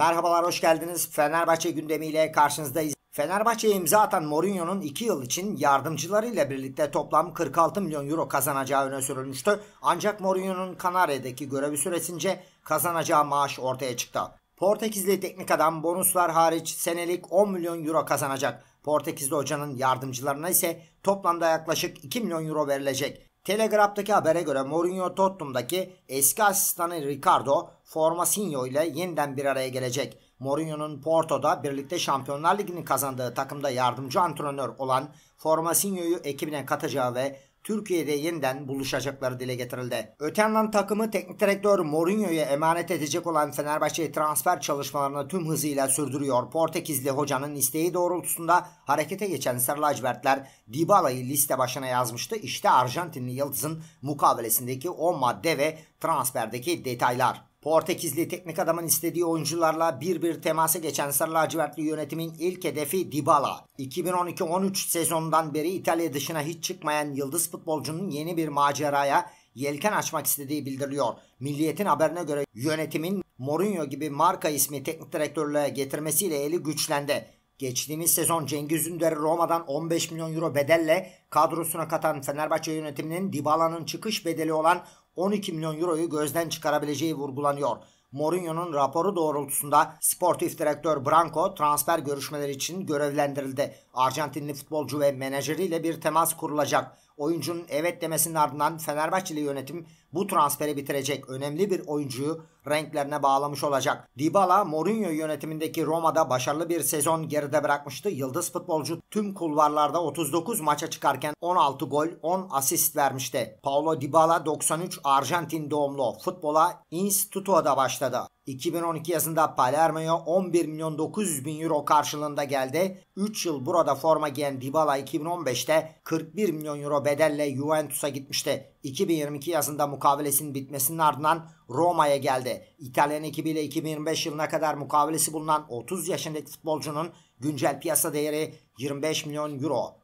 Merhabalar hoş geldiniz. Fenerbahçe gündemiyle karşınızdayız. Fenerbahçe'ye imza atan Mourinho'nun 2 yıl için yardımcılarıyla birlikte toplam 46 milyon euro kazanacağı öne sürülmüştü. Ancak Mourinho'nun Kanarya'daki görevi süresince kazanacağı maaş ortaya çıktı. Portekizli teknik adam bonuslar hariç senelik 10 milyon euro kazanacak. Portekizli hocanın yardımcılarına ise toplamda yaklaşık 2 milyon euro verilecek. Telegraf'taki habere göre Mourinho Tottenham'daki eski asistanı Ricardo Formasinho ile yeniden bir araya gelecek. Mourinho'nun Porto'da birlikte Şampiyonlar Ligi'ni kazandığı takımda yardımcı antrenör olan Formasinho'yu ekibine katacağı ve Türkiye'de yeniden buluşacakları dile getirildi. Öte yandan takımı teknik direktör Mourinho'ya emanet edecek olan Fenerbahçe transfer çalışmalarını tüm hızıyla sürdürüyor. Portekizli hocanın isteği doğrultusunda harekete geçen Sarı Lacivertler Dybala'yı liste başına yazmıştı. İşte Arjantinli Yıldız'ın mukavelesindeki o madde ve transferdeki detaylar. Portekizli teknik adamın istediği oyuncularla bir bir temasa geçen Sarı Lacivertli yönetimin ilk hedefi Dybala. 2012-13 sezonundan beri İtalya dışına hiç çıkmayan yıldız futbolcunun yeni bir maceraya yelken açmak istediği bildiriliyor. Milliyetin haberine göre yönetimin Mourinho gibi marka ismi teknik direktörlüğe getirmesiyle eli güçlendi. Geçtiğimiz sezon Cengiz Ünder'i Roma'dan 15 milyon euro bedelle kadrosuna katan Fenerbahçe yönetiminin Dybala'nın çıkış bedeli olan 12 milyon euroyu gözden çıkarabileceği vurgulanıyor. Mourinho'nun raporu doğrultusunda sportif direktör Branco transfer görüşmeleri için görevlendirildi. Arjantinli futbolcu ve menajeriyle bir temas kurulacak. Oyuncunun evet demesinin ardından Fenerbahçeli yönetim bu transferi bitirecek önemli bir oyuncuyu renklerine bağlamış olacak. Dybala Mourinho yönetimindeki Roma'da başarılı bir sezon geride bırakmıştı. Yıldız futbolcu tüm kulvarlarda 39 maça çıkarken 16 gol 10 asist vermişti. Paulo Dybala 93 Arjantin doğumlu futbola Instituto'da başladı. 2012 yazında Palermo'ya 11 milyon 900 bin euro karşılığında geldi. 3 yıl burada forma giyen Dybala 2015'te 41 milyon euro bedelle Juventus'a gitmişti. 2022 yazında mukavelesinin bitmesinin ardından Roma'ya geldi. İtalyan ekibiyle 2025 yılına kadar mukavelesi bulunan 30 yaşındaki futbolcunun güncel piyasa değeri 25 milyon euro.